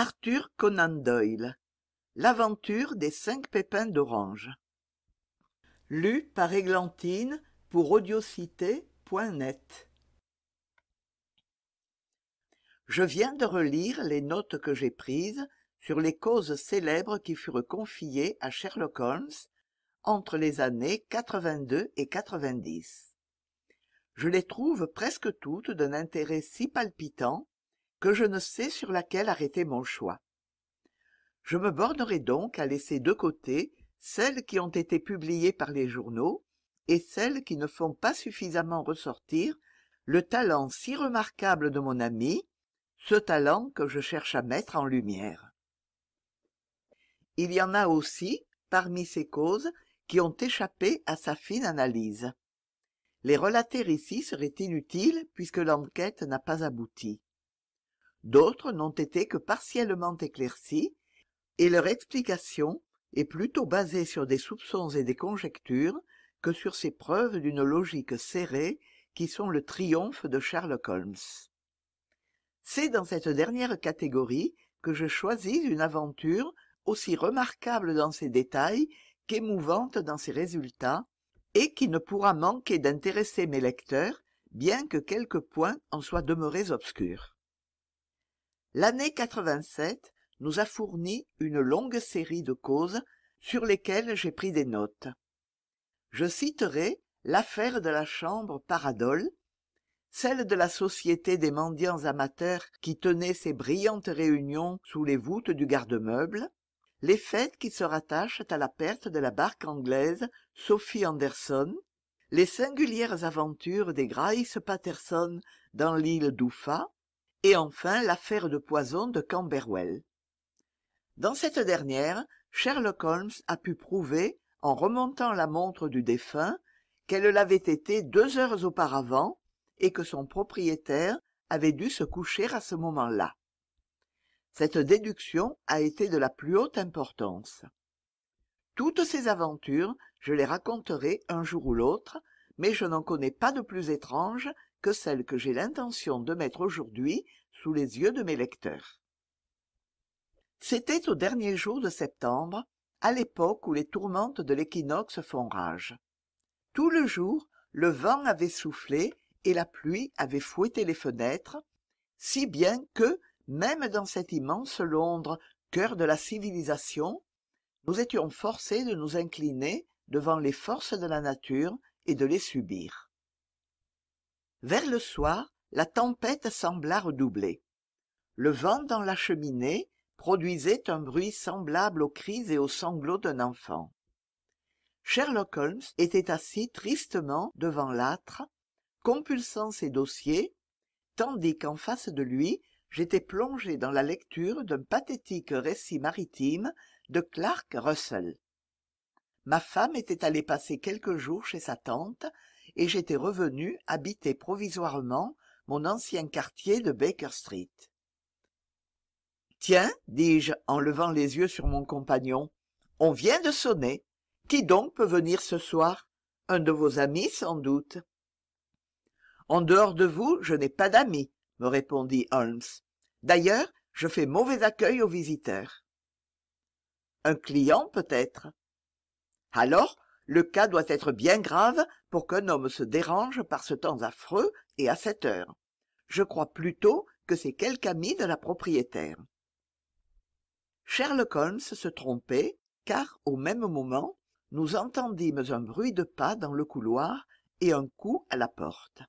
Arthur Conan Doyle L'aventure des cinq pépins d'orange Lu par Églantine pour audiocité.net Je viens de relire les notes que j'ai prises sur les causes célèbres qui furent confiées à Sherlock Holmes entre les années 82 et 90. Je les trouve presque toutes d'un intérêt si palpitant que je ne sais sur laquelle arrêter mon choix je me bornerai donc à laisser de côté celles qui ont été publiées par les journaux et celles qui ne font pas suffisamment ressortir le talent si remarquable de mon ami ce talent que je cherche à mettre en lumière il y en a aussi parmi ces causes qui ont échappé à sa fine analyse les relater ici serait inutile puisque l'enquête n'a pas abouti d'autres n'ont été que partiellement éclaircies et leur explication est plutôt basée sur des soupçons et des conjectures que sur ces preuves d'une logique serrée qui sont le triomphe de Sherlock Holmes. C'est dans cette dernière catégorie que je choisis une aventure aussi remarquable dans ses détails qu'émouvante dans ses résultats, et qui ne pourra manquer d'intéresser mes lecteurs, bien que quelques points en soient demeurés obscurs. L'année 87 nous a fourni une longue série de causes sur lesquelles j'ai pris des notes. Je citerai l'affaire de la chambre Paradol, celle de la société des mendiants amateurs qui tenait ses brillantes réunions sous les voûtes du garde-meuble, les fêtes qui se rattachent à la perte de la barque anglaise Sophie Anderson, les singulières aventures des Grace Patterson dans l'île d'Oufa, et enfin l'affaire de poison de camberwell dans cette dernière sherlock holmes a pu prouver en remontant la montre du défunt qu'elle l'avait été deux heures auparavant et que son propriétaire avait dû se coucher à ce moment-là cette déduction a été de la plus haute importance toutes ces aventures je les raconterai un jour ou l'autre mais je n'en connais pas de plus étrange que celle que j'ai l'intention de mettre aujourd'hui sous les yeux de mes lecteurs. C'était au dernier jour de septembre, à l'époque où les tourmentes de l'équinoxe font rage. Tout le jour, le vent avait soufflé et la pluie avait fouetté les fenêtres, si bien que, même dans cette immense Londres, cœur de la civilisation, nous étions forcés de nous incliner devant les forces de la nature et de les subir vers le soir la tempête sembla redoubler le vent dans la cheminée produisait un bruit semblable aux cris et aux sanglots d'un enfant sherlock holmes était assis tristement devant l'âtre compulsant ses dossiers tandis qu'en face de lui j'étais plongé dans la lecture d'un pathétique récit maritime de clark russell ma femme était allée passer quelques jours chez sa tante et j'étais revenu habiter provisoirement mon ancien quartier de baker street tiens dis-je en levant les yeux sur mon compagnon on vient de sonner qui donc peut venir ce soir un de vos amis sans doute en dehors de vous je n'ai pas d'amis me répondit holmes d'ailleurs je fais mauvais accueil aux visiteurs un client peut-être alors le cas doit être bien grave pour qu'un homme se dérange par ce temps affreux et à cette heure je crois plutôt que c'est quelque ami de la propriétaire sherlock holmes se trompait car au même moment nous entendîmes un bruit de pas dans le couloir et un coup à la porte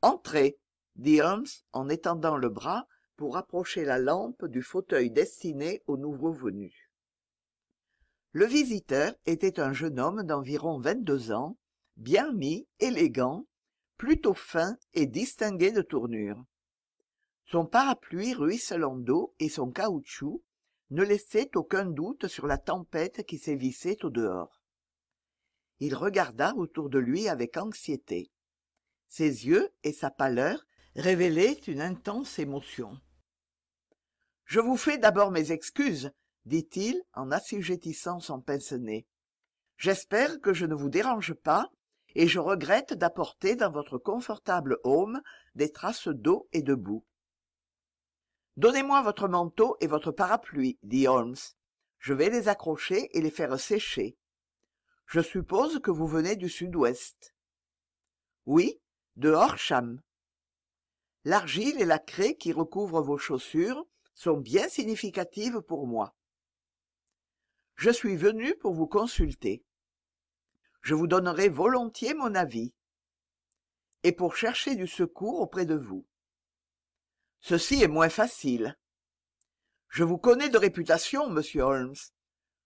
entrez dit holmes en étendant le bras pour approcher la lampe du fauteuil destiné au nouveau venu le visiteur était un jeune homme d'environ vingt-deux ans bien mis, élégant, plutôt fin et distingué de tournure. Son parapluie ruisselant d'eau et son caoutchouc ne laissaient aucun doute sur la tempête qui sévissait au dehors. Il regarda autour de lui avec anxiété. Ses yeux et sa pâleur révélaient une intense émotion. Je vous fais d'abord mes excuses, dit-il en assujettissant son pince-nez. J'espère que je ne vous dérange pas et je regrette d'apporter dans votre confortable home des traces d'eau et de boue donnez-moi votre manteau et votre parapluie dit holmes je vais les accrocher et les faire sécher je suppose que vous venez du sud-ouest oui de horsham l'argile et la craie qui recouvrent vos chaussures sont bien significatives pour moi je suis venu pour vous consulter je vous donnerai volontiers mon avis et pour chercher du secours auprès de vous ceci est moins facile je vous connais de réputation monsieur holmes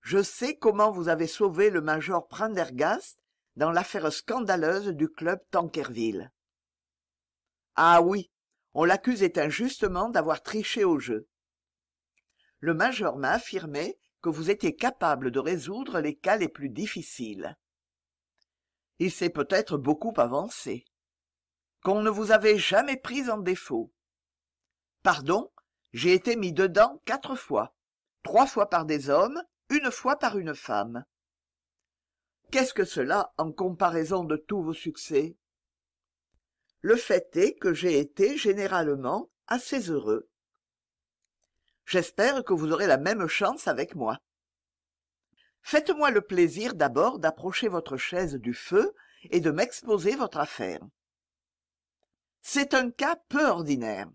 je sais comment vous avez sauvé le major prendergast dans l'affaire scandaleuse du club tankerville ah oui on l'accusait injustement d'avoir triché au jeu le major m'a affirmé que vous étiez capable de résoudre les cas les plus difficiles il s'est peut-être beaucoup avancé qu'on ne vous avait jamais pris en défaut pardon j'ai été mis dedans quatre fois trois fois par des hommes une fois par une femme qu'est-ce que cela en comparaison de tous vos succès le fait est que j'ai été généralement assez heureux j'espère que vous aurez la même chance avec moi faites-moi le plaisir d'abord d'approcher votre chaise du feu et de m'exposer votre affaire c'est un cas peu ordinaire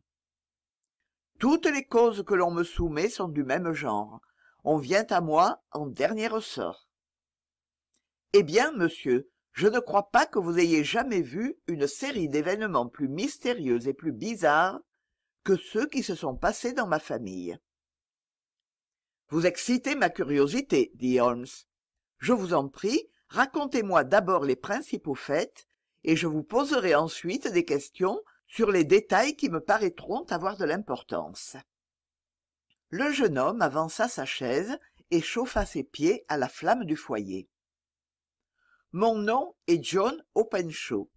toutes les causes que l'on me soumet sont du même genre on vient à moi en dernier ressort eh bien monsieur je ne crois pas que vous ayez jamais vu une série d'événements plus mystérieux et plus bizarres que ceux qui se sont passés dans ma famille vous excitez ma curiosité dit holmes je vous en prie racontez-moi d'abord les principaux faits et je vous poserai ensuite des questions sur les détails qui me paraîtront avoir de l'importance le jeune homme avança sa chaise et chauffa ses pieds à la flamme du foyer mon nom est john openshaw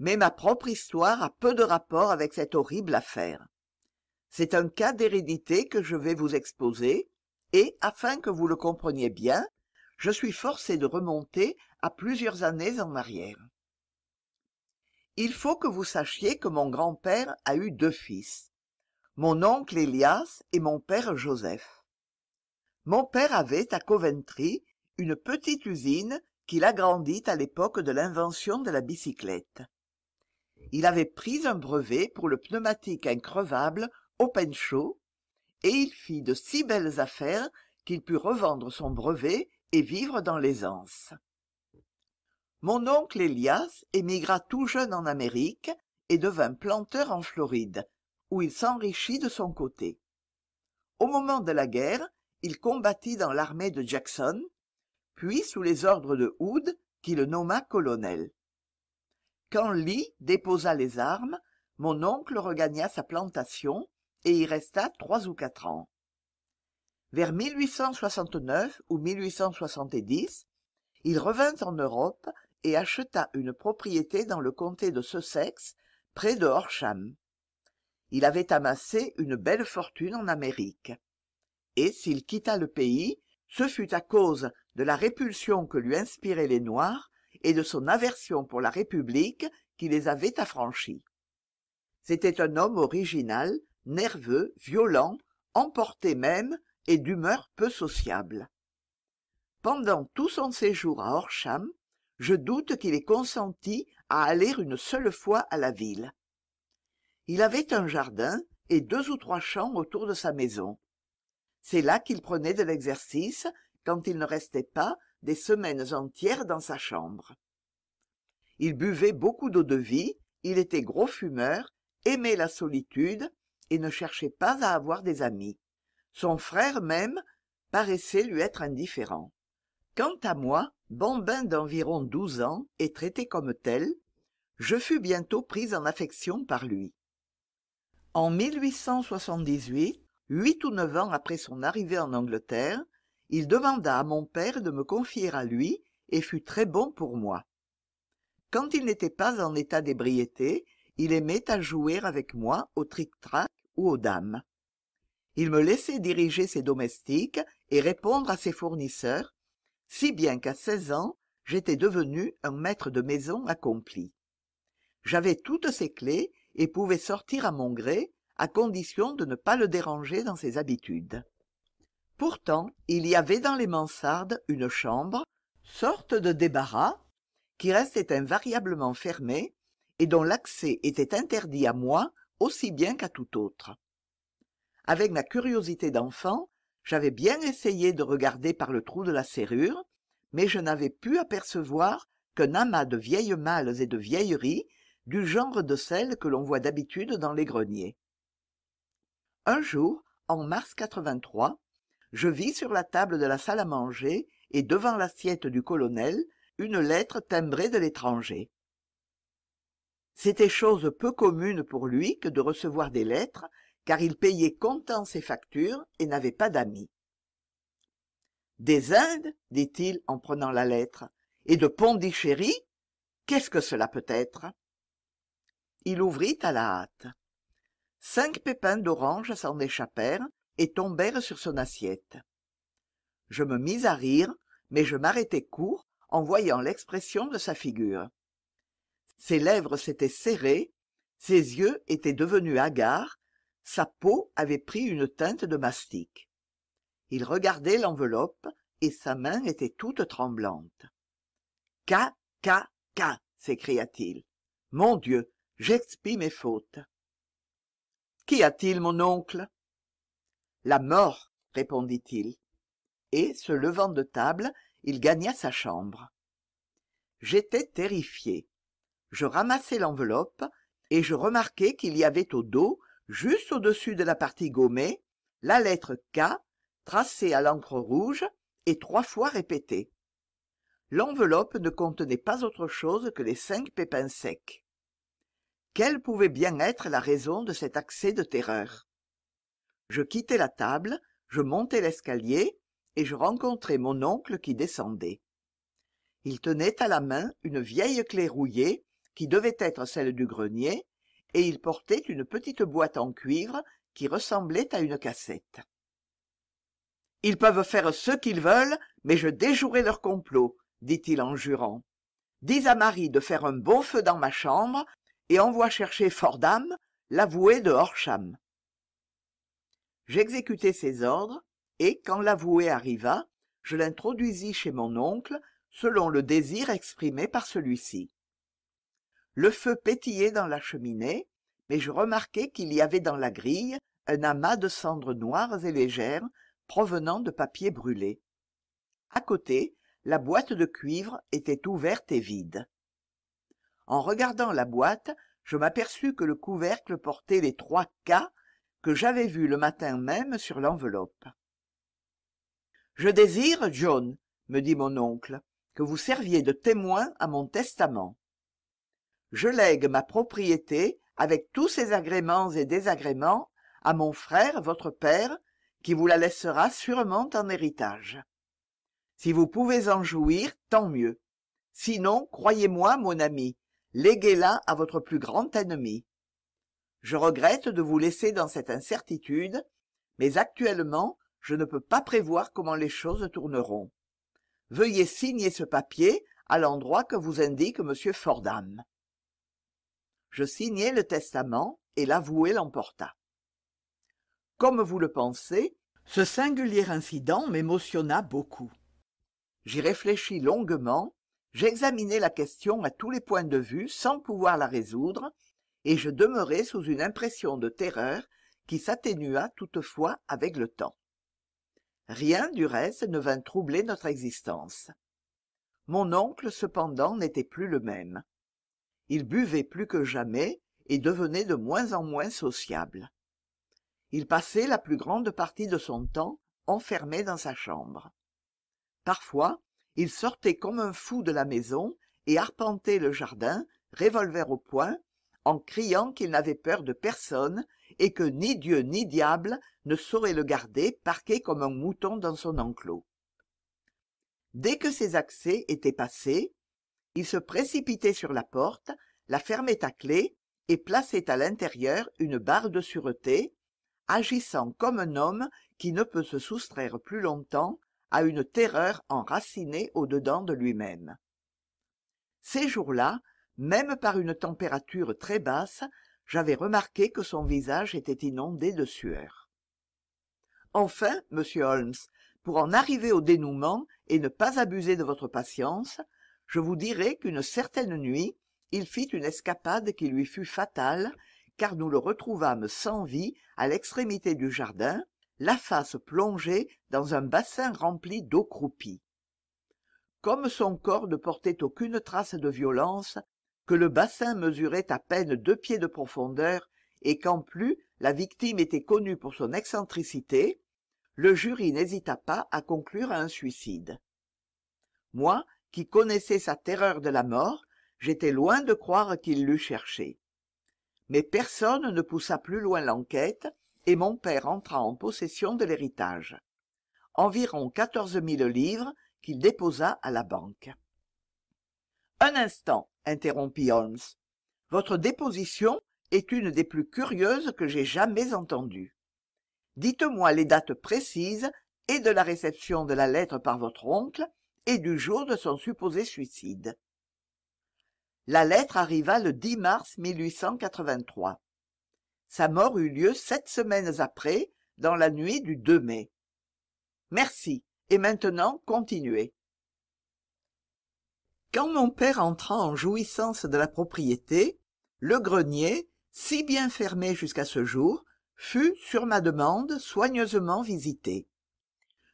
mais ma propre histoire a peu de rapport avec cette horrible affaire c'est un cas d'hérédité que je vais vous exposer et afin que vous le compreniez bien je suis forcé de remonter à plusieurs années en arrière il faut que vous sachiez que mon grand-père a eu deux fils mon oncle Elias et mon père Joseph mon père avait à Coventry une petite usine qu'il agrandit à l'époque de l'invention de la bicyclette il avait pris un brevet pour le pneumatique increvable show, et il fit de si belles affaires qu'il put revendre son brevet et vivre dans l'aisance mon oncle Elias émigra tout jeune en amérique et devint planteur en floride où il s'enrichit de son côté au moment de la guerre il combattit dans l'armée de jackson puis sous les ordres de hood qui le nomma colonel quand lee déposa les armes mon oncle regagna sa plantation et y resta trois ou quatre ans vers ou il revint en europe et acheta une propriété dans le comté de sussex près de horsham il avait amassé une belle fortune en amérique et s'il quitta le pays ce fut à cause de la répulsion que lui inspiraient les noirs et de son aversion pour la république qui les avait affranchis c'était un homme original nerveux violent emporté même et d'humeur peu sociable pendant tout son séjour à orcham je doute qu'il ait consenti à aller une seule fois à la ville il avait un jardin et deux ou trois champs autour de sa maison c'est là qu'il prenait de l'exercice quand il ne restait pas des semaines entières dans sa chambre il buvait beaucoup d'eau-de-vie il était gros fumeur aimait la solitude et ne cherchait pas à avoir des amis son frère même paraissait lui être indifférent quant à moi bambin d'environ douze ans et traité comme tel je fus bientôt pris en affection par lui en huit ou neuf ans après son arrivée en angleterre il demanda à mon père de me confier à lui et fut très bon pour moi quand il n'était pas en état d'ébriété il aimait à jouer avec moi au trictrac aux dames il me laissait diriger ses domestiques et répondre à ses fournisseurs si bien qu'à seize ans j'étais devenu un maître de maison accompli j'avais toutes ses clefs et pouvais sortir à mon gré à condition de ne pas le déranger dans ses habitudes pourtant il y avait dans les mansardes une chambre sorte de débarras qui restait invariablement fermée et dont l'accès était interdit à moi aussi bien qu'à tout autre avec ma curiosité d'enfant j'avais bien essayé de regarder par le trou de la serrure mais je n'avais pu apercevoir qu'un amas de vieilles malles et de vieilleries du genre de celles que l'on voit d'habitude dans les greniers un jour en mars je vis sur la table de la salle à manger et devant l'assiette du colonel une lettre timbrée de l'étranger c'était chose peu commune pour lui que de recevoir des lettres car il payait comptant ses factures et n'avait pas d'amis des indes dit-il en prenant la lettre et de pondichéry qu'est-ce que cela peut être il ouvrit à la hâte cinq pépins d'orange s'en échappèrent et tombèrent sur son assiette je me mis à rire mais je m'arrêtai court en voyant l'expression de sa figure ses lèvres s'étaient serrées ses yeux étaient devenus hagards sa peau avait pris une teinte de mastic il regardait l'enveloppe et sa main était toute tremblante ca ca ca s'écria-t-il mon dieu j'expie mes fautes qu'y a-t-il mon oncle la mort répondit-il et se levant de table il gagna sa chambre j'étais terrifié je ramassai l'enveloppe et je remarquai qu'il y avait au dos juste au-dessus de la partie gommée la lettre k tracée à l'encre rouge et trois fois répétée l'enveloppe ne contenait pas autre chose que les cinq pépins secs quelle pouvait bien être la raison de cet accès de terreur je quittai la table je montai l'escalier et je rencontrai mon oncle qui descendait il tenait à la main une vieille clef rouillée qui devait être celle du grenier et il portait une petite boîte en cuivre qui ressemblait à une cassette ils peuvent faire ce qu'ils veulent mais je déjouerai leur complot dit-il en jurant dis à marie de faire un bon feu dans ma chambre et envoie chercher fordham l'avoué de horsham j'exécutai ses ordres et quand l'avoué arriva je l'introduisis chez mon oncle selon le désir exprimé par celui-ci le feu pétillait dans la cheminée mais je remarquai qu'il y avait dans la grille un amas de cendres noires et légères provenant de papier brûlés À côté la boîte de cuivre était ouverte et vide en regardant la boîte je m'aperçus que le couvercle portait les trois k que j'avais vus le matin même sur l'enveloppe je désire john me dit mon oncle que vous serviez de témoin à mon testament je lègue ma propriété avec tous ses agréments et désagréments à mon frère votre père qui vous la laissera sûrement en héritage si vous pouvez en jouir tant mieux sinon croyez-moi mon ami léguez la à votre plus grand ennemi je regrette de vous laisser dans cette incertitude mais actuellement je ne peux pas prévoir comment les choses tourneront veuillez signer ce papier à l'endroit que vous indique m fordham je signai le testament et l'avoué l'emporta comme vous le pensez ce singulier incident m'émotionna beaucoup j'y réfléchis longuement j'examinai la question à tous les points de vue sans pouvoir la résoudre et je demeurai sous une impression de terreur qui s'atténua toutefois avec le temps rien du reste ne vint troubler notre existence mon oncle cependant n'était plus le même il buvait plus que jamais et devenait de moins en moins sociable il passait la plus grande partie de son temps enfermé dans sa chambre parfois il sortait comme un fou de la maison et arpentait le jardin revolver au poing en criant qu'il n'avait peur de personne et que ni dieu ni diable ne sauraient le garder parqué comme un mouton dans son enclos dès que ses accès étaient passés il se précipitait sur la porte la fermait à clef et plaçait à l'intérieur une barre de sûreté agissant comme un homme qui ne peut se soustraire plus longtemps à une terreur enracinée au dedans de lui-même ces jours-là même par une température très basse j'avais remarqué que son visage était inondé de sueur enfin monsieur holmes pour en arriver au dénouement et ne pas abuser de votre patience je vous dirai qu'une certaine nuit il fit une escapade qui lui fut fatale car nous le retrouvâmes sans vie à l'extrémité du jardin la face plongée dans un bassin rempli d'eau croupie comme son corps ne portait aucune trace de violence que le bassin mesurait à peine deux pieds de profondeur et qu'en plus la victime était connue pour son excentricité le jury n'hésita pas à conclure à un suicide moi qui connaissait sa terreur de la mort j'étais loin de croire qu'il l'eût cherchée mais personne ne poussa plus loin l'enquête et mon père entra en possession de l'héritage environ quatorze mille livres qu'il déposa à la banque un instant interrompit holmes votre déposition est une des plus curieuses que j'ai jamais entendues dites-moi les dates précises et de la réception de la lettre par votre oncle et du jour de son supposé suicide. La lettre arriva le 10 mars 1883. Sa mort eut lieu sept semaines après, dans la nuit du 2 mai. Merci, et maintenant continuez. Quand mon père entra en jouissance de la propriété, le grenier, si bien fermé jusqu'à ce jour, fut, sur ma demande, soigneusement visité.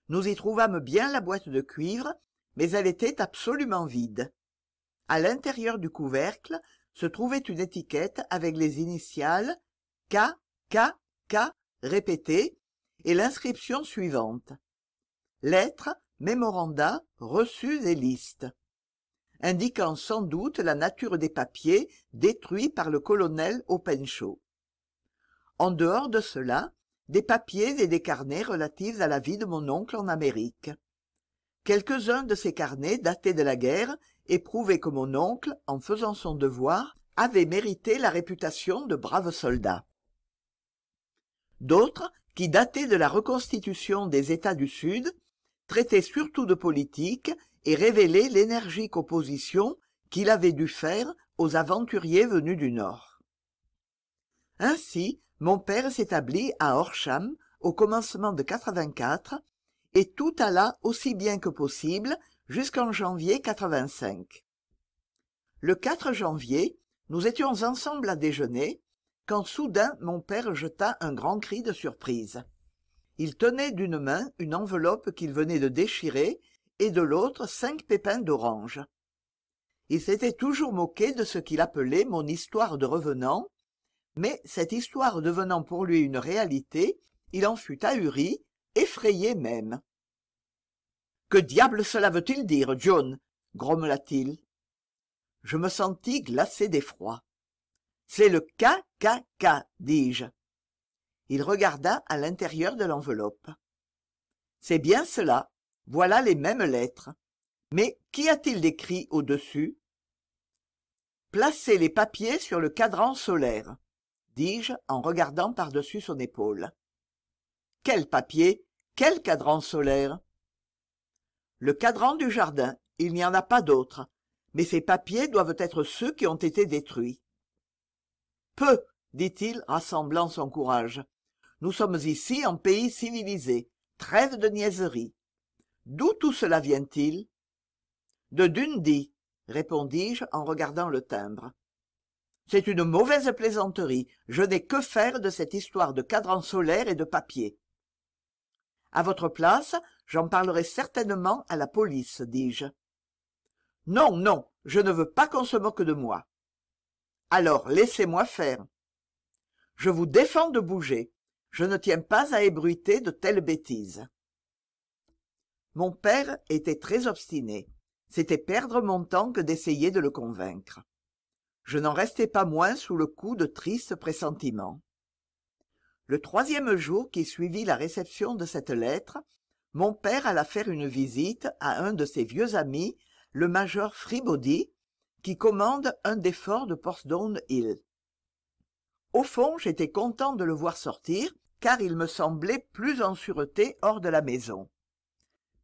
Nous y trouvâmes bien la boîte de cuivre mais elle était absolument vide à l'intérieur du couvercle se trouvait une étiquette avec les initiales k k k répétées et l'inscription suivante lettres mémoranda reçus et listes indiquant sans doute la nature des papiers détruits par le colonel Openshaw. En dehors de cela, des papiers et des carnets relatifs à la vie de mon oncle en Amérique quelques-uns de ces carnets datés de la guerre éprouvaient que mon oncle en faisant son devoir avait mérité la réputation de brave soldat d'autres qui dataient de la reconstitution des états du sud traitaient surtout de politique et révélaient l'énergique opposition qu'il avait dû faire aux aventuriers venus du nord ainsi mon père s'établit à Horsham au commencement de et tout alla aussi bien que possible jusqu'en janvier 85. le 4 janvier nous étions ensemble à déjeuner quand soudain mon père jeta un grand cri de surprise il tenait d'une main une enveloppe qu'il venait de déchirer et de l'autre cinq pépins d'orange il s'était toujours moqué de ce qu'il appelait mon histoire de revenant mais cette histoire devenant pour lui une réalité il en fut ahuri effrayé même que diable cela veut-il dire john grommela-t-il je me sentis glacé d'effroi c'est le KKK, dis-je il regarda à l'intérieur de l'enveloppe c'est bien cela voilà les mêmes lettres mais qui a-t-il d'écrit au-dessus placez les papiers sur le cadran solaire dis-je en regardant par-dessus son épaule quel papier quel cadran solaire le cadran du jardin il n'y en a pas d'autre mais ces papiers doivent être ceux qui ont été détruits Peu dit-il rassemblant son courage nous sommes ici en pays civilisé trêve de niaiseries d'où tout cela vient-il de dundee répondis-je en regardant le timbre c'est une mauvaise plaisanterie je n'ai que faire de cette histoire de cadran solaire et de papier à votre place j'en parlerai certainement à la police dis-je non non je ne veux pas qu'on se moque de moi alors laissez-moi faire je vous défends de bouger je ne tiens pas à ébruiter de telles bêtises mon père était très obstiné c'était perdre mon temps que d'essayer de le convaincre je n'en restais pas moins sous le coup de tristes pressentiments le troisième jour qui suivit la réception de cette lettre mon père alla faire une visite à un de ses vieux amis le major fribaudy qui commande un des forts de portsdown hill au fond j'étais content de le voir sortir car il me semblait plus en sûreté hors de la maison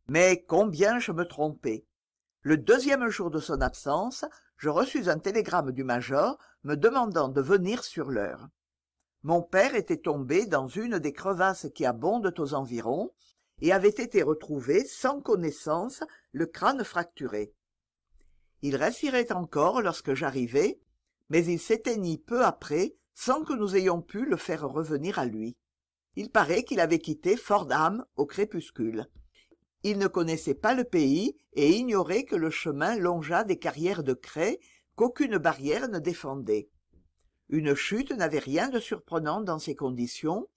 mais combien je me trompais le deuxième jour de son absence je reçus un télégramme du major me demandant de venir sur l'heure mon père était tombé dans une des crevasses qui abondent aux environs et avait été retrouvé sans connaissance le crâne fracturé il respirait encore lorsque j'arrivai mais il s'éteignit peu après sans que nous ayons pu le faire revenir à lui il paraît qu'il avait quitté fordham au crépuscule il ne connaissait pas le pays et ignorait que le chemin longea des carrières de craie qu'aucune barrière ne défendait une chute n'avait rien de surprenant dans ces conditions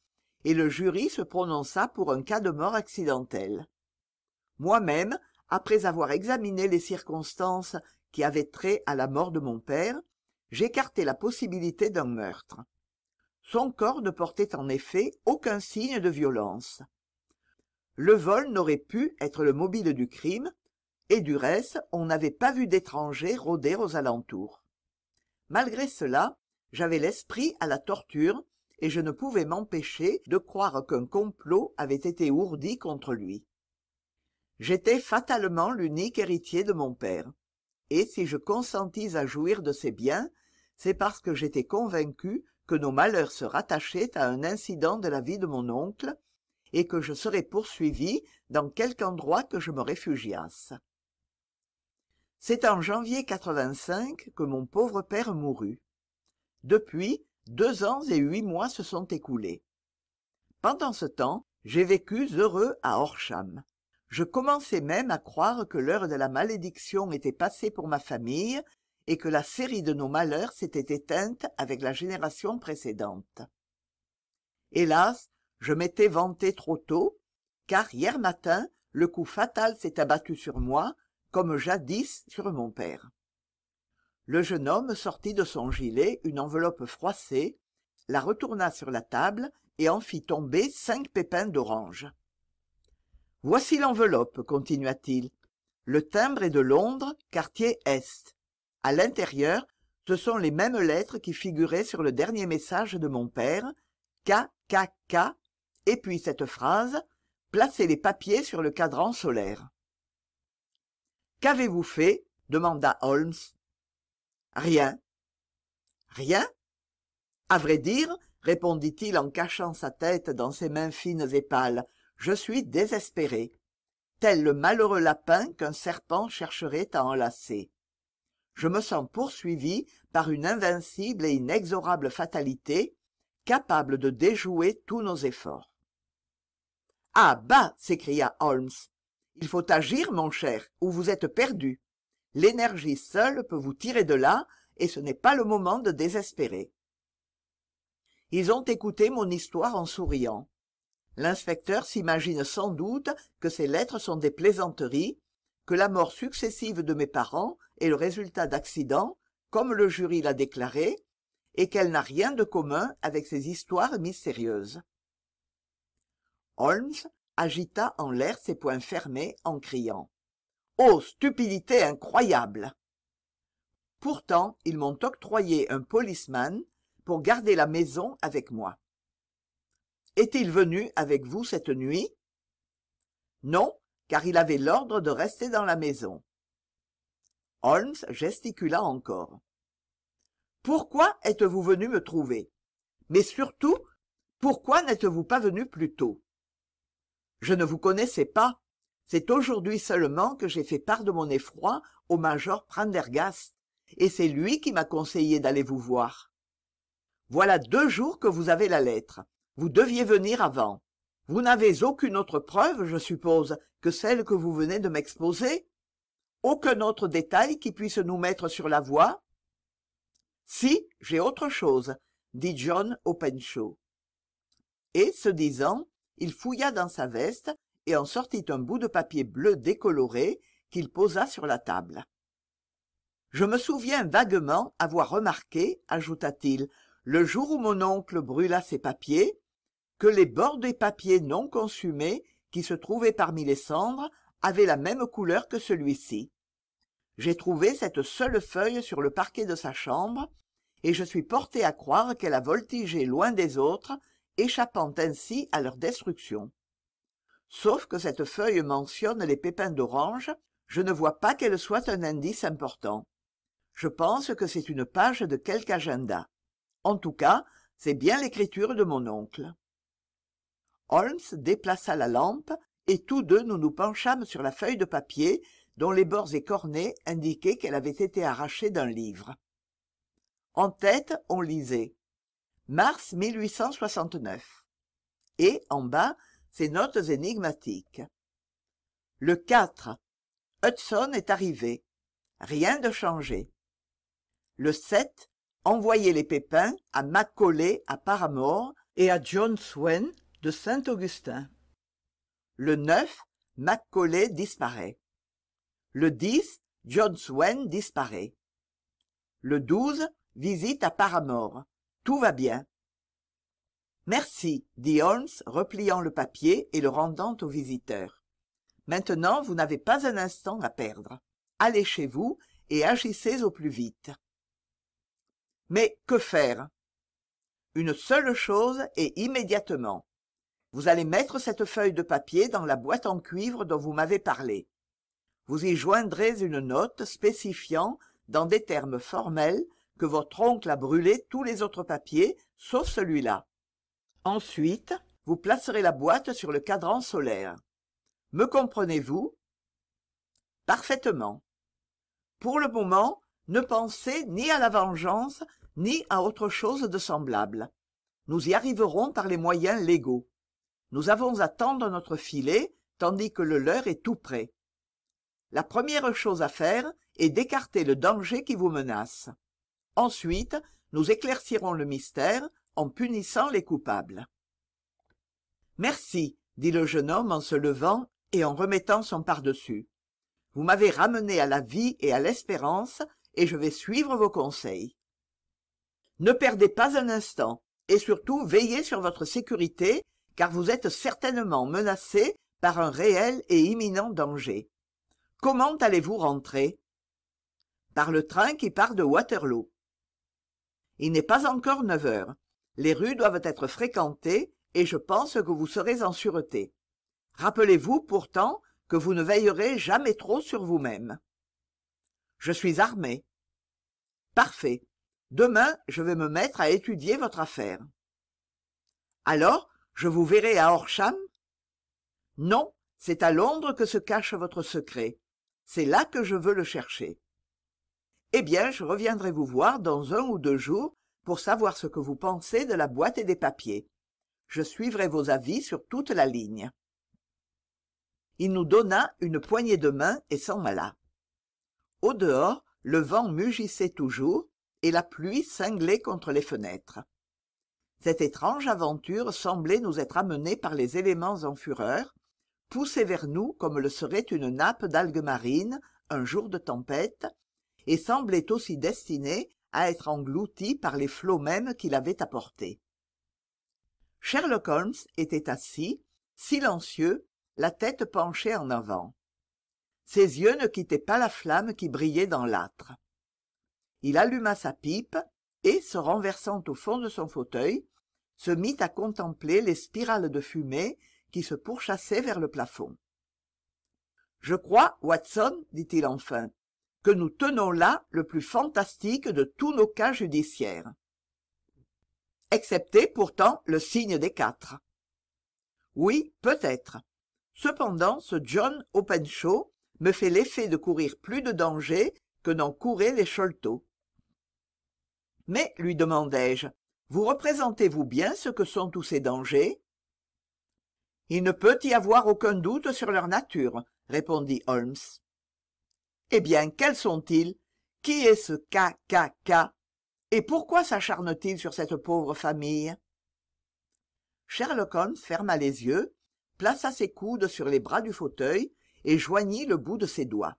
et le jury se prononça pour un cas de mort accidentelle moi-même après avoir examiné les circonstances qui avaient trait à la mort de mon père j'écartai la possibilité d'un meurtre son corps ne portait en effet aucun signe de violence le vol n'aurait pu être le mobile du crime et du reste on n'avait pas vu d'étrangers rôder aux alentours malgré cela j'avais l'esprit à la torture et je ne pouvais m'empêcher de croire qu'un complot avait été ourdi contre lui j'étais fatalement l'unique héritier de mon père et si je consentis à jouir de ses biens c'est parce que j'étais convaincu que nos malheurs se rattachaient à un incident de la vie de mon oncle et que je serais poursuivi dans quelque endroit que je me réfugiasse c'est en janvier que mon pauvre père mourut depuis deux ans et huit mois se sont écoulés pendant ce temps j'ai vécu heureux à orcham je commençais même à croire que l'heure de la malédiction était passée pour ma famille et que la série de nos malheurs s'était éteinte avec la génération précédente hélas je m'étais vanté trop tôt car hier matin le coup fatal s'est abattu sur moi comme jadis sur mon père le jeune homme sortit de son gilet une enveloppe froissée la retourna sur la table et en fit tomber cinq pépins d'orange voici l'enveloppe continua-t-il le timbre est de londres quartier est à l'intérieur ce sont les mêmes lettres qui figuraient sur le dernier message de mon père k k k et puis cette phrase placez les papiers sur le cadran solaire qu'avez-vous fait demanda holmes rien rien À vrai dire répondit-il en cachant sa tête dans ses mains fines et pâles je suis désespéré tel le malheureux lapin qu'un serpent chercherait à enlacer je me sens poursuivi par une invincible et inexorable fatalité capable de déjouer tous nos efforts ah bah s'écria holmes il faut agir mon cher ou vous êtes perdu l'énergie seule peut vous tirer de là et ce n'est pas le moment de désespérer ils ont écouté mon histoire en souriant l'inspecteur s'imagine sans doute que ces lettres sont des plaisanteries que la mort successive de mes parents est le résultat d'accidents comme le jury l'a déclaré et qu'elle n'a rien de commun avec ces histoires mystérieuses holmes agita en l'air ses poings fermés en criant « Oh, stupidité incroyable pourtant ils m'ont octroyé un policeman pour garder la maison avec moi est-il venu avec vous cette nuit non car il avait l'ordre de rester dans la maison holmes gesticula encore pourquoi êtes-vous venu me trouver mais surtout pourquoi n'êtes-vous pas venu plus tôt je ne vous connaissais pas c'est aujourd'hui seulement que j'ai fait part de mon effroi au major prendergast et c'est lui qui m'a conseillé d'aller vous voir voilà deux jours que vous avez la lettre vous deviez venir avant vous n'avez aucune autre preuve je suppose que celle que vous venez de m'exposer aucun autre détail qui puisse nous mettre sur la voie si j'ai autre chose dit john openshaw et se disant il fouilla dans sa veste et en sortit un bout de papier bleu décoloré qu'il posa sur la table je me souviens vaguement avoir remarqué ajouta-t-il le jour où mon oncle brûla ses papiers que les bords des papiers non consumés qui se trouvaient parmi les cendres avaient la même couleur que celui-ci j'ai trouvé cette seule feuille sur le parquet de sa chambre et je suis porté à croire qu'elle a voltigé loin des autres échappant ainsi à leur destruction sauf que cette feuille mentionne les pépins d'orange je ne vois pas qu'elle soit un indice important je pense que c'est une page de quelque agenda en tout cas c'est bien l'écriture de mon oncle holmes déplaça la lampe et tous deux nous nous penchâmes sur la feuille de papier dont les bords écornés indiquaient qu'elle avait été arrachée d'un livre en tête on lisait mars et en bas ses notes énigmatiques le hudson est arrivé rien de changé le envoyez les pépins à macaulay à paramore et à john Swain de saint augustin le macaulay disparaît le john Swain disparaît le visite à paramore tout va bien merci dit holmes repliant le papier et le rendant au visiteur maintenant vous n'avez pas un instant à perdre allez chez vous et agissez au plus vite mais que faire une seule chose et immédiatement vous allez mettre cette feuille de papier dans la boîte en cuivre dont vous m'avez parlé vous y joindrez une note spécifiant dans des termes formels que votre oncle a brûlé tous les autres papiers sauf celui-là ensuite vous placerez la boîte sur le cadran solaire me comprenez-vous parfaitement pour le moment ne pensez ni à la vengeance ni à autre chose de semblable nous y arriverons par les moyens légaux nous avons à tendre notre filet tandis que le leur est tout prêt la première chose à faire est d'écarter le danger qui vous menace ensuite nous éclaircirons le mystère punissant les coupables merci dit le jeune homme en se levant et en remettant son pardessus vous m'avez ramené à la vie et à l'espérance et je vais suivre vos conseils ne perdez pas un instant et surtout veillez sur votre sécurité car vous êtes certainement menacé par un réel et imminent danger comment allez-vous rentrer par le train qui part de waterloo il n'est pas encore neuf heures les rues doivent être fréquentées et je pense que vous serez en sûreté rappelez-vous pourtant que vous ne veillerez jamais trop sur vous-même je suis armé parfait demain je vais me mettre à étudier votre affaire alors je vous verrai à horsham non c'est à londres que se cache votre secret c'est là que je veux le chercher eh bien je reviendrai vous voir dans un ou deux jours pour savoir ce que vous pensez de la boîte et des papiers je suivrai vos avis sur toute la ligne il nous donna une poignée de main et s'en alla au dehors le vent mugissait toujours et la pluie cinglait contre les fenêtres cette étrange aventure semblait nous être amenée par les éléments en fureur poussée vers nous comme le serait une nappe d'algues marines un jour de tempête et semblait aussi destinée à être englouti par les flots mêmes qu'il avait apportés. sherlock holmes était assis silencieux la tête penchée en avant ses yeux ne quittaient pas la flamme qui brillait dans l'âtre il alluma sa pipe et se renversant au fond de son fauteuil se mit à contempler les spirales de fumée qui se pourchassaient vers le plafond je crois watson dit-il enfin que nous tenons là le plus fantastique de tous nos cas judiciaires excepté pourtant le signe des quatre oui peut-être cependant ce john openshaw me fait l'effet de courir plus de dangers que n'en couraient les sholto mais lui demandai-je vous représentez-vous bien ce que sont tous ces dangers il ne peut y avoir aucun doute sur leur nature répondit eh bien, quels sont-ils Qui est ce KKK Et pourquoi s'acharne-t-il sur cette pauvre famille Sherlock Holmes ferma les yeux, plaça ses coudes sur les bras du fauteuil et joignit le bout de ses doigts.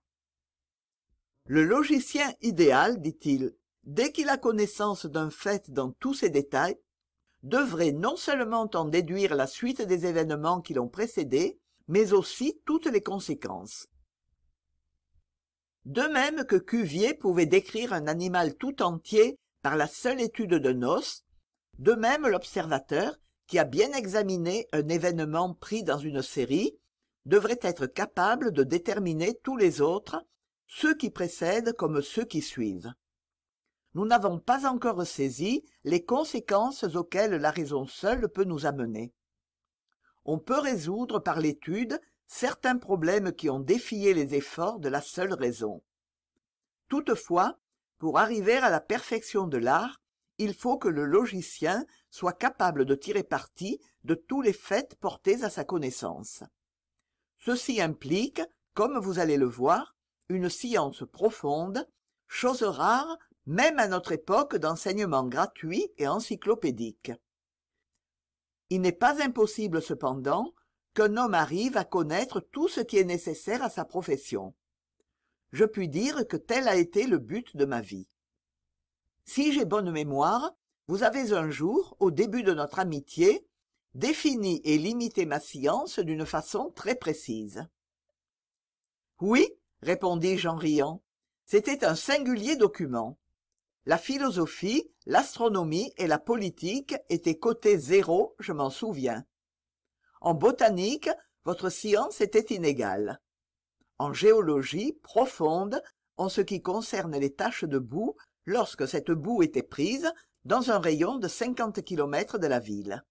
Le logicien idéal, dit-il, dès qu'il a connaissance d'un fait dans tous ses détails, devrait non seulement en déduire la suite des événements qui l'ont précédé, mais aussi toutes les conséquences de même que cuvier pouvait décrire un animal tout entier par la seule étude de Noce, de même l'observateur qui a bien examiné un événement pris dans une série devrait être capable de déterminer tous les autres ceux qui précèdent comme ceux qui suivent nous n'avons pas encore saisi les conséquences auxquelles la raison seule peut nous amener on peut résoudre par l'étude certains problèmes qui ont défié les efforts de la seule raison toutefois pour arriver à la perfection de l'art il faut que le logicien soit capable de tirer parti de tous les faits portés à sa connaissance ceci implique comme vous allez le voir une science profonde chose rare même à notre époque d'enseignement gratuit et encyclopédique il n'est pas impossible cependant qu'un homme arrive à connaître tout ce qui est nécessaire à sa profession je puis dire que tel a été le but de ma vie si j'ai bonne mémoire vous avez un jour au début de notre amitié défini et limité ma science d'une façon très précise oui répondis-je en riant c'était un singulier document la philosophie l'astronomie et la politique étaient côté zéro je m'en souviens en botanique votre science était inégale en géologie profonde en ce qui concerne les taches de boue lorsque cette boue était prise dans un rayon de cinquante kilomètres de la ville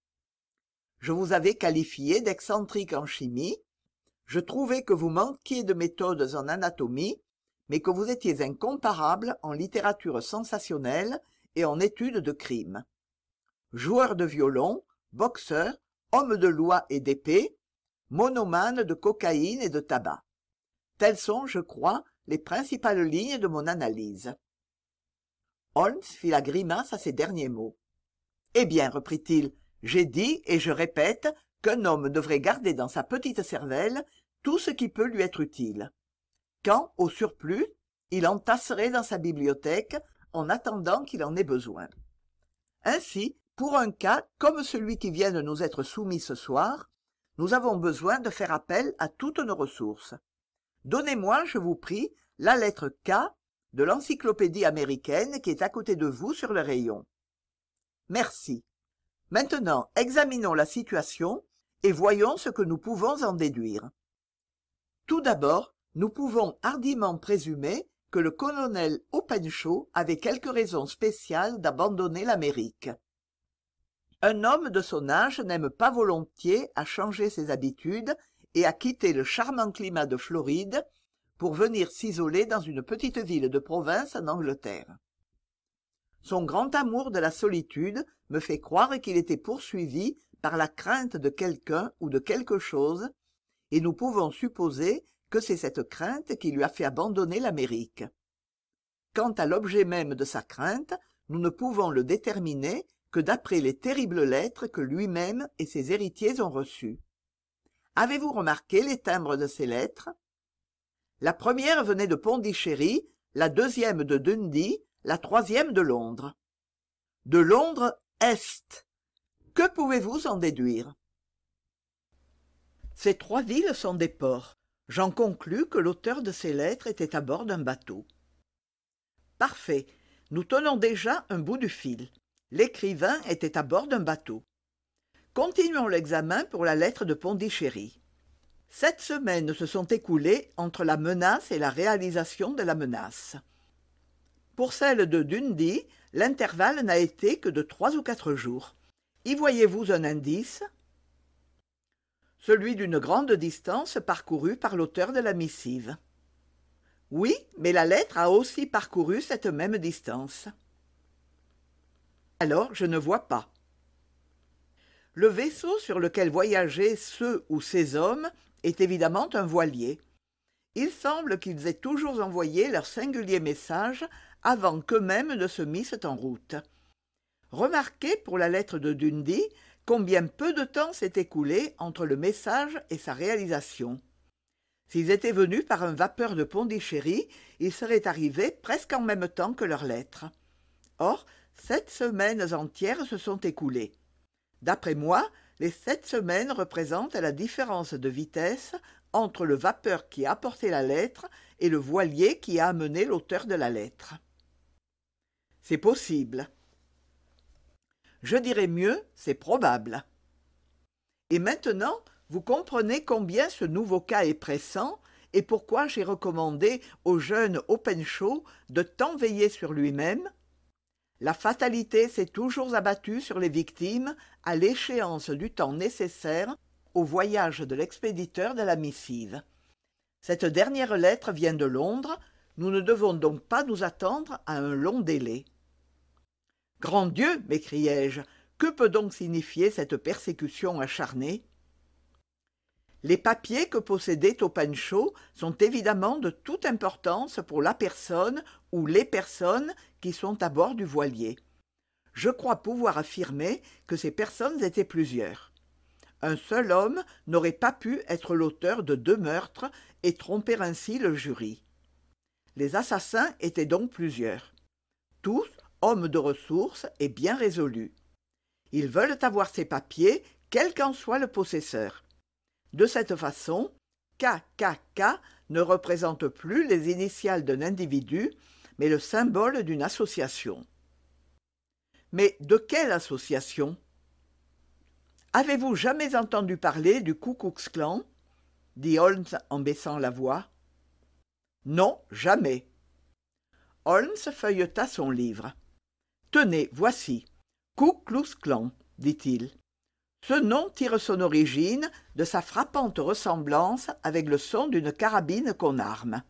je vous avais qualifié d'excentrique en chimie je trouvais que vous manquiez de méthodes en anatomie mais que vous étiez incomparable en littérature sensationnelle et en études de crime. joueur de violon boxeur homme de loi et d'épée monomane de cocaïne et de tabac telles sont je crois les principales lignes de mon analyse holmes fit la grimace à ces derniers mots eh bien reprit-il j'ai dit et je répète qu'un homme devrait garder dans sa petite cervelle tout ce qui peut lui être utile quand au surplus il entasserait dans sa bibliothèque en attendant qu'il en ait besoin ainsi pour un cas comme celui qui vient de nous être soumis ce soir, nous avons besoin de faire appel à toutes nos ressources. Donnez-moi, je vous prie, la lettre K de l'encyclopédie américaine qui est à côté de vous sur le rayon. Merci. Maintenant, examinons la situation et voyons ce que nous pouvons en déduire. Tout d'abord, nous pouvons hardiment présumer que le colonel Openshaw avait quelque raison spéciale d'abandonner l'Amérique un homme de son âge n'aime pas volontiers à changer ses habitudes et à quitter le charmant climat de floride pour venir s'isoler dans une petite ville de province en angleterre son grand amour de la solitude me fait croire qu'il était poursuivi par la crainte de quelqu'un ou de quelque chose et nous pouvons supposer que c'est cette crainte qui lui a fait abandonner l'amérique quant à l'objet même de sa crainte nous ne pouvons le déterminer que d'après les terribles lettres que lui-même et ses héritiers ont reçues avez-vous remarqué les timbres de ces lettres la première venait de pondichéry la deuxième de dundee la troisième de londres de londres est que pouvez-vous en déduire ces trois villes sont des ports j'en conclus que l'auteur de ces lettres était à bord d'un bateau parfait nous tenons déjà un bout du fil l'écrivain était à bord d'un bateau continuons l'examen pour la lettre de pondichéry sept semaines se sont écoulées entre la menace et la réalisation de la menace pour celle de dundee l'intervalle n'a été que de trois ou quatre jours y voyez-vous un indice celui d'une grande distance parcourue par l'auteur de la missive oui mais la lettre a aussi parcouru cette même distance alors je ne vois pas le vaisseau sur lequel voyageaient ceux ou ces hommes est évidemment un voilier il semble qu'ils aient toujours envoyé leur singulier message avant qu'eux-mêmes ne se missent en route remarquez pour la lettre de dundee combien peu de temps s'est écoulé entre le message et sa réalisation s'ils étaient venus par un vapeur de pondichéry ils seraient arrivés presque en même temps que leur lettre or Sept semaines entières se sont écoulées. D'après moi, les sept semaines représentent la différence de vitesse entre le vapeur qui a apporté la lettre et le voilier qui a amené l'auteur de la lettre. C'est possible. Je dirais mieux, c'est probable. Et maintenant, vous comprenez combien ce nouveau cas est pressant et pourquoi j'ai recommandé au jeune Openshaw de tant veiller sur lui-même la fatalité s'est toujours abattue sur les victimes à l'échéance du temps nécessaire au voyage de l'expéditeur de la missive cette dernière lettre vient de londres nous ne devons donc pas nous attendre à un long délai grand dieu m'écriai-je que peut donc signifier cette persécution acharnée les papiers que possédait Topancho sont évidemment de toute importance pour la personne ou les personnes qui sont à bord du voilier. Je crois pouvoir affirmer que ces personnes étaient plusieurs. Un seul homme n'aurait pas pu être l'auteur de deux meurtres et tromper ainsi le jury. Les assassins étaient donc plusieurs. Tous hommes de ressources et bien résolus. Ils veulent avoir ces papiers, quel qu'en soit le possesseur. De cette façon, KKK ne représente plus les initiales d'un individu, mais le symbole d'une association. Mais de quelle association Avez-vous jamais entendu parler du Ku Klux Klan dit Holmes en baissant la voix. Non, jamais. Holmes feuilleta son livre. Tenez, voici. Ku Klux Klan, dit-il. Ce nom tire son origine de sa frappante ressemblance avec le son d'une carabine qu'on arme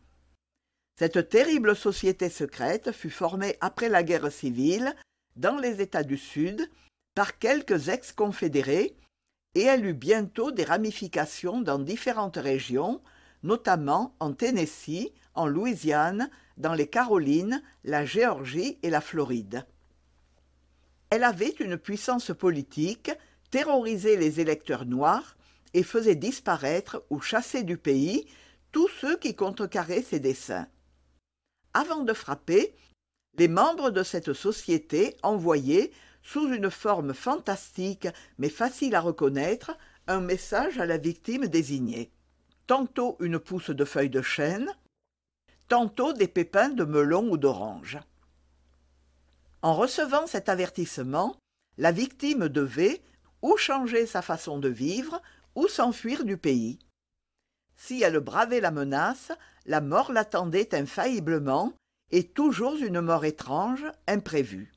cette terrible société secrète fut formée après la guerre civile dans les états du sud par quelques ex confédérés et elle eut bientôt des ramifications dans différentes régions notamment en tennessee en louisiane dans les carolines la géorgie et la floride elle avait une puissance politique terrorisait les électeurs noirs et faisait disparaître ou chasser du pays tous ceux qui contrecarraient ses desseins avant de frapper les membres de cette société envoyaient sous une forme fantastique mais facile à reconnaître un message à la victime désignée tantôt une pousse de feuilles de chêne tantôt des pépins de melon ou d'orange en recevant cet avertissement la victime devait ou changer sa façon de vivre ou s'enfuir du pays si elle bravait la menace la mort l'attendait infailliblement et toujours une mort étrange imprévue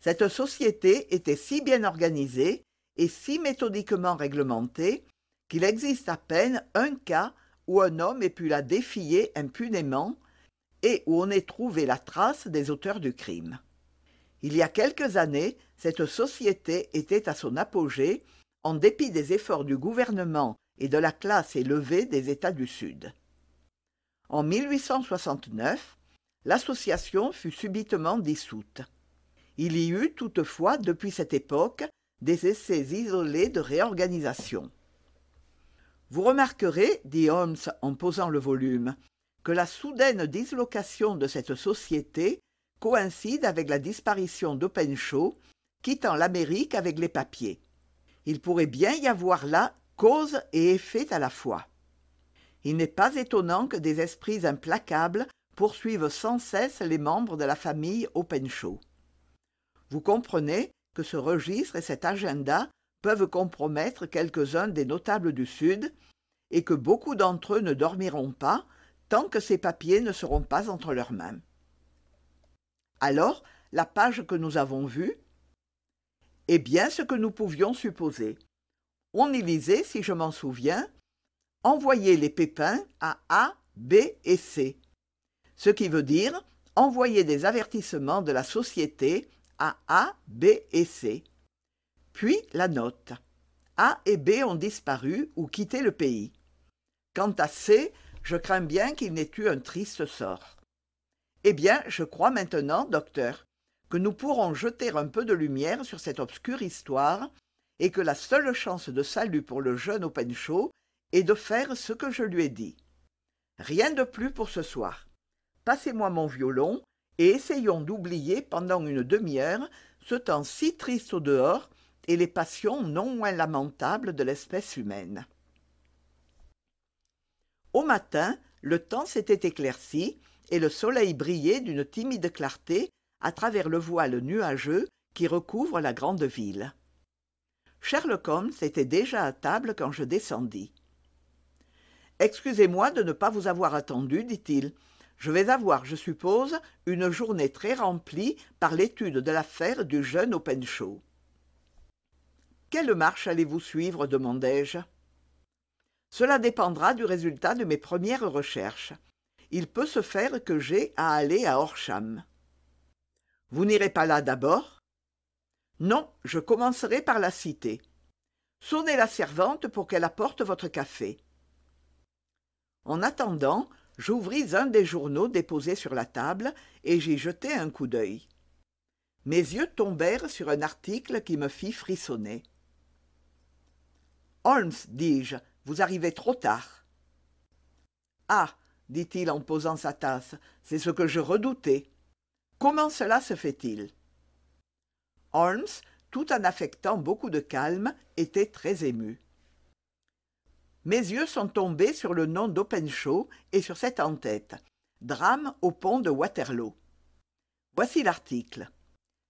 cette société était si bien organisée et si méthodiquement réglementée qu'il existe à peine un cas où un homme ait pu la défier impunément et où on ait trouvé la trace des auteurs du crime. Il y a quelques années, cette société était à son apogée, en dépit des efforts du gouvernement et de la classe élevée des États du Sud. En 1869, l'association fut subitement dissoute. Il y eut toutefois depuis cette époque des essais isolés de réorganisation. Vous remarquerez, dit Holmes en posant le volume, que la soudaine dislocation de cette société coïncide avec la disparition d'Openshaw, quittant l'Amérique avec les papiers. Il pourrait bien y avoir là cause et effet à la fois il n'est pas étonnant que des esprits implacables poursuivent sans cesse les membres de la famille openshaw vous comprenez que ce registre et cet agenda peuvent compromettre quelques-uns des notables du sud et que beaucoup d'entre eux ne dormiront pas tant que ces papiers ne seront pas entre leurs mains alors la page que nous avons vue est bien ce que nous pouvions supposer on y lisait, si je m'en souviens, envoyer les pépins à A, B et C. Ce qui veut dire envoyer des avertissements de la société à A, B et C. Puis la note. A et B ont disparu ou quitté le pays. Quant à C, je crains bien qu'il n'ait eu un triste sort. Eh bien, je crois maintenant, docteur, que nous pourrons jeter un peu de lumière sur cette obscure histoire et que la seule chance de salut pour le jeune openshaw est de faire ce que je lui ai dit rien de plus pour ce soir passez-moi mon violon et essayons d'oublier pendant une demi-heure ce temps si triste au dehors et les passions non moins lamentables de l'espèce humaine au matin le temps s'était éclairci et le soleil brillait d'une timide clarté à travers le voile nuageux qui recouvre la grande ville sherlock holmes était déjà à table quand je descendis excusez-moi de ne pas vous avoir attendu dit-il je vais avoir je suppose une journée très remplie par l'étude de l'affaire du jeune openshaw quelle marche allez-vous suivre demandai-je cela dépendra du résultat de mes premières recherches il peut se faire que j'ai à aller à horsham vous n'irez pas là d'abord non je commencerai par la cité sonnez la servante pour qu'elle apporte votre café en attendant j'ouvris un des journaux déposés sur la table et j'y jetai un coup d'œil mes yeux tombèrent sur un article qui me fit frissonner holmes dis-je vous arrivez trop tard ah dit-il en posant sa tasse c'est ce que je redoutais comment cela se fait-il holmes tout en affectant beaucoup de calme était très ému mes yeux sont tombés sur le nom d'openshaw et sur cette entête, « drame au pont de waterloo voici l'article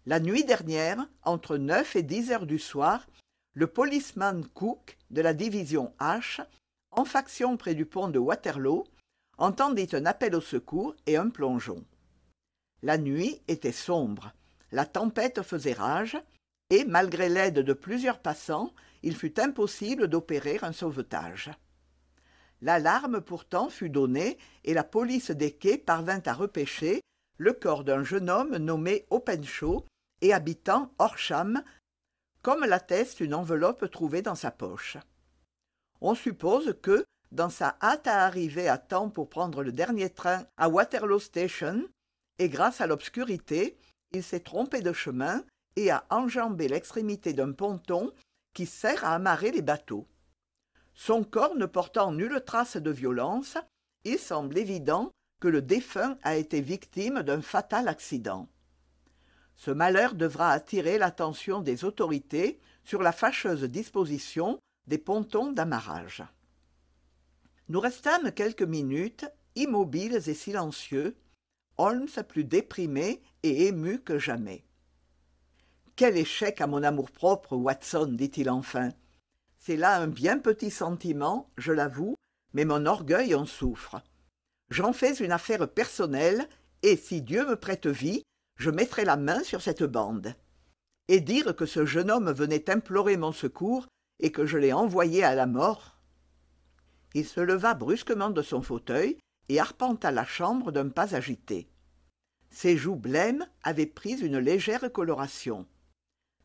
la nuit dernière entre neuf et dix heures du soir le policeman cook de la division h en faction près du pont de waterloo entendit un appel au secours et un plongeon la nuit était sombre la tempête faisait rage et malgré l'aide de plusieurs passants il fut impossible d'opérer un sauvetage l'alarme pourtant fut donnée et la police des quais parvint à repêcher le corps d'un jeune homme nommé openshaw et habitant horsham comme l'atteste une enveloppe trouvée dans sa poche on suppose que dans sa hâte à arriver à temps pour prendre le dernier train à waterloo station et grâce à l'obscurité il s'est trompé de chemin et a enjambé l'extrémité d'un ponton qui sert à amarrer les bateaux. Son corps ne portant nulle trace de violence, il semble évident que le défunt a été victime d'un fatal accident. Ce malheur devra attirer l'attention des autorités sur la fâcheuse disposition des pontons d'amarrage. Nous restâmes quelques minutes, immobiles et silencieux, holmes plus déprimé et ému que jamais quel échec à mon amour-propre watson dit-il enfin c'est là un bien petit sentiment je l'avoue mais mon orgueil en souffre j'en fais une affaire personnelle et si dieu me prête vie je mettrai la main sur cette bande et dire que ce jeune homme venait implorer mon secours et que je l'ai envoyé à la mort il se leva brusquement de son fauteuil et arpenta la chambre d'un pas agité ses joues blêmes avaient pris une légère coloration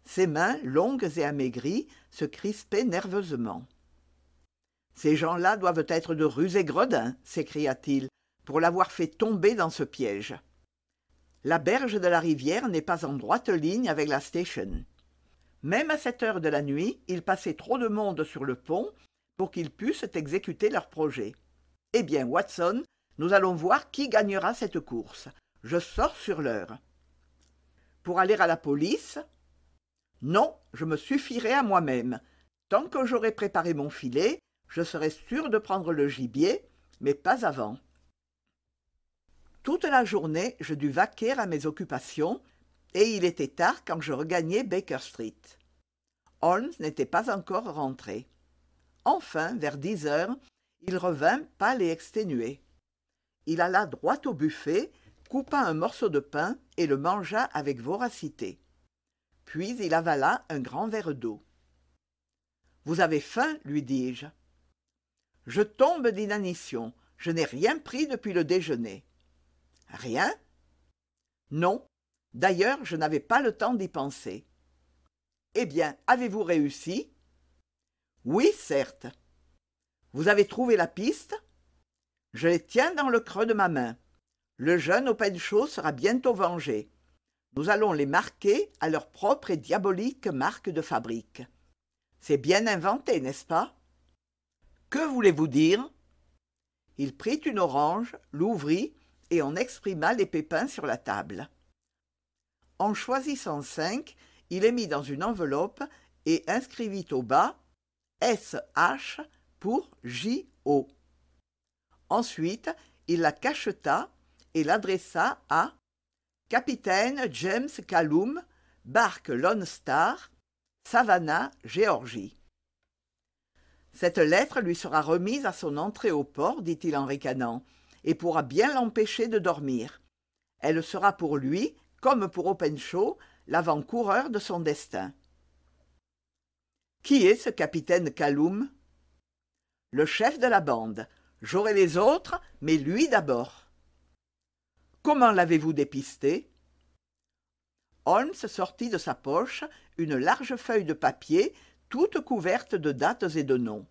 ses mains longues et amaigries se crispaient nerveusement ces gens-là doivent être de rusés gredins s'écria-t-il pour l'avoir fait tomber dans ce piège la berge de la rivière n'est pas en droite ligne avec la station même à cette heure de la nuit il passait trop de monde sur le pont pour qu'ils pussent exécuter leur projet eh bien watson nous allons voir qui gagnera cette course je sors sur l'heure pour aller à la police non je me suffirai à moi-même tant que j'aurai préparé mon filet je serai sûr de prendre le gibier mais pas avant toute la journée je dus vaquer à mes occupations et il était tard quand je regagnai baker street holmes n'était pas encore rentré enfin vers dix heures il revint pâle et exténué il alla droit au buffet coupa un morceau de pain et le mangea avec voracité puis il avala un grand verre d'eau vous avez faim lui dis-je je tombe d'inanition je n'ai rien pris depuis le déjeuner rien non d'ailleurs je n'avais pas le temps d'y penser eh bien avez-vous réussi oui certes vous avez trouvé la piste je les tiens dans le creux de ma main le jeune openshaw sera bientôt vengé nous allons les marquer à leur propre et diabolique marque de fabrique c'est bien inventé n'est-ce pas que voulez-vous dire il prit une orange l'ouvrit et en exprima les pépins sur la table en choisissant cinq il les mit dans une enveloppe et inscrivit au bas SH » pour J.O. Ensuite, il la cacheta et l'adressa à Capitaine James Callum barque Lone Star, Savannah, Géorgie. Cette lettre lui sera remise à son entrée au port, dit-il en ricanant, et pourra bien l'empêcher de dormir. Elle sera pour lui, comme pour Openshaw, l'avant-coureur de son destin. Qui est ce capitaine Calum le chef de la bande j'aurai les autres mais lui d'abord comment l'avez-vous dépisté holmes sortit de sa poche une large feuille de papier toute couverte de dates et de noms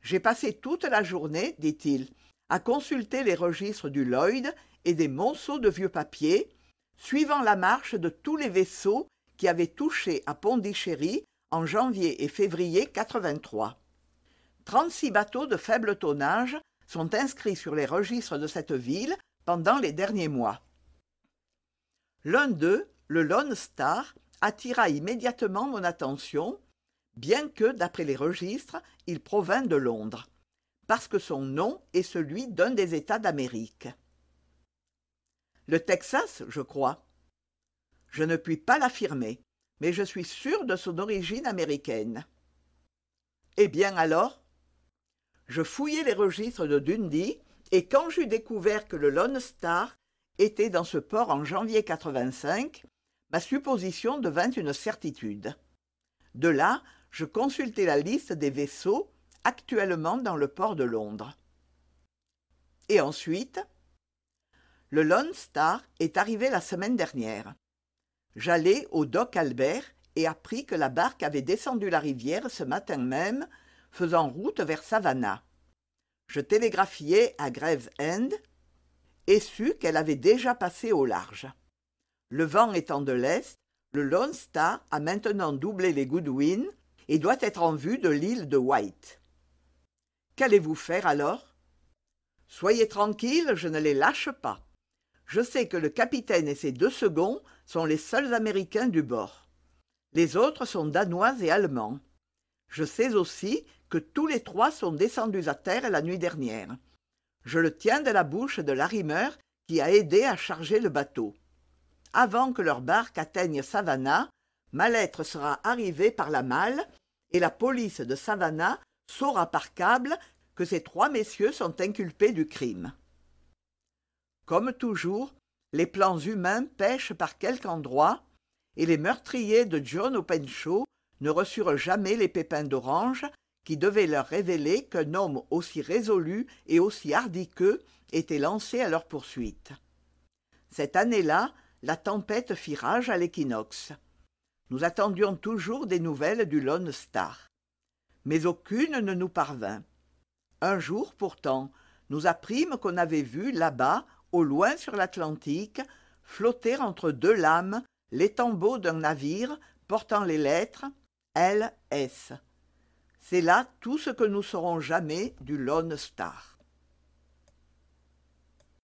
j'ai passé toute la journée dit-il à consulter les registres du Lloyd et des monceaux de vieux papiers, suivant la marche de tous les vaisseaux qui avaient touché à Pondichéry en janvier et février 83. Trente-six bateaux de faible tonnage sont inscrits sur les registres de cette ville pendant les derniers mois. L'un d'eux, le Lone Star, attira immédiatement mon attention, bien que, d'après les registres, il provint de Londres, parce que son nom est celui d'un des États d'Amérique. Le Texas, je crois. Je ne puis pas l'affirmer, mais je suis sûr de son origine américaine. Eh bien alors je fouillai les registres de dundee et quand j'eus découvert que le lone star était dans ce port en janvier ma supposition devint une certitude de là je consultai la liste des vaisseaux actuellement dans le port de londres et ensuite le lone star est arrivé la semaine dernière j'allai au dock albert et appris que la barque avait descendu la rivière ce matin même faisant route vers savannah je télégraphiai à End et sus qu'elle avait déjà passé au large le vent étant de l'est le lone star a maintenant doublé les goodwin et doit être en vue de l'île de White. qu'allez-vous faire alors soyez tranquille je ne les lâche pas je sais que le capitaine et ses deux seconds sont les seuls américains du bord les autres sont danois et allemands je sais aussi que tous les trois sont descendus à terre la nuit dernière. Je le tiens de la bouche de l'arrimeur qui a aidé à charger le bateau. Avant que leur barque atteigne Savannah, ma lettre sera arrivée par la malle, et la police de Savannah saura par câble que ces trois messieurs sont inculpés du crime. Comme toujours, les plans humains pêchent par quelque endroit, et les meurtriers de John Openshaw ne reçurent jamais les pépins d'orange qui devait leur révéler qu'un homme aussi résolu et aussi hardi était lancé à leur poursuite cette année-là la tempête fit rage à l'équinoxe nous attendions toujours des nouvelles du lone star mais aucune ne nous parvint un jour pourtant nous apprîmes qu'on avait vu là-bas au loin sur l'atlantique flotter entre deux lames les l'étambot d'un navire portant les lettres l c'est là tout ce que nous serons jamais du Lone Star.